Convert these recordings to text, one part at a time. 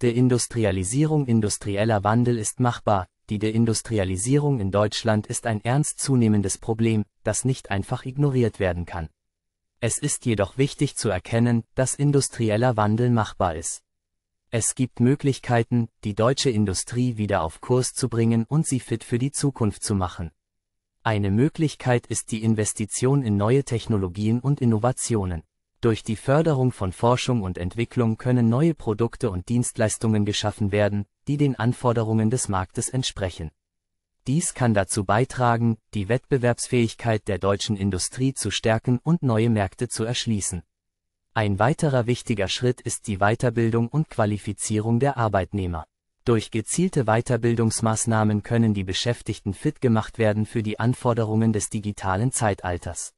Der Industrialisierung industrieller Wandel ist machbar, die Deindustrialisierung in Deutschland ist ein ernst zunehmendes Problem, das nicht einfach ignoriert werden kann. Es ist jedoch wichtig zu erkennen, dass industrieller Wandel machbar ist. Es gibt Möglichkeiten, die deutsche Industrie wieder auf Kurs zu bringen und sie fit für die Zukunft zu machen. Eine Möglichkeit ist die Investition in neue Technologien und Innovationen. Durch die Förderung von Forschung und Entwicklung können neue Produkte und Dienstleistungen geschaffen werden, die den Anforderungen des Marktes entsprechen. Dies kann dazu beitragen, die Wettbewerbsfähigkeit der deutschen Industrie zu stärken und neue Märkte zu erschließen. Ein weiterer wichtiger Schritt ist die Weiterbildung und Qualifizierung der Arbeitnehmer. Durch gezielte Weiterbildungsmaßnahmen können die Beschäftigten fit gemacht werden für die Anforderungen des digitalen Zeitalters.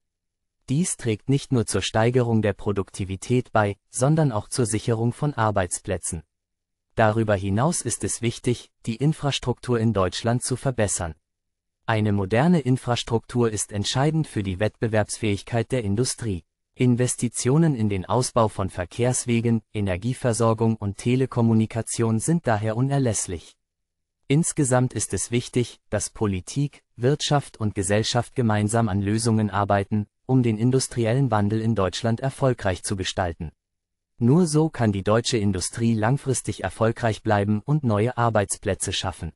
Dies trägt nicht nur zur Steigerung der Produktivität bei, sondern auch zur Sicherung von Arbeitsplätzen. Darüber hinaus ist es wichtig, die Infrastruktur in Deutschland zu verbessern. Eine moderne Infrastruktur ist entscheidend für die Wettbewerbsfähigkeit der Industrie. Investitionen in den Ausbau von Verkehrswegen, Energieversorgung und Telekommunikation sind daher unerlässlich. Insgesamt ist es wichtig, dass Politik, Wirtschaft und Gesellschaft gemeinsam an Lösungen arbeiten, um den industriellen Wandel in Deutschland erfolgreich zu gestalten. Nur so kann die deutsche Industrie langfristig erfolgreich bleiben und neue Arbeitsplätze schaffen.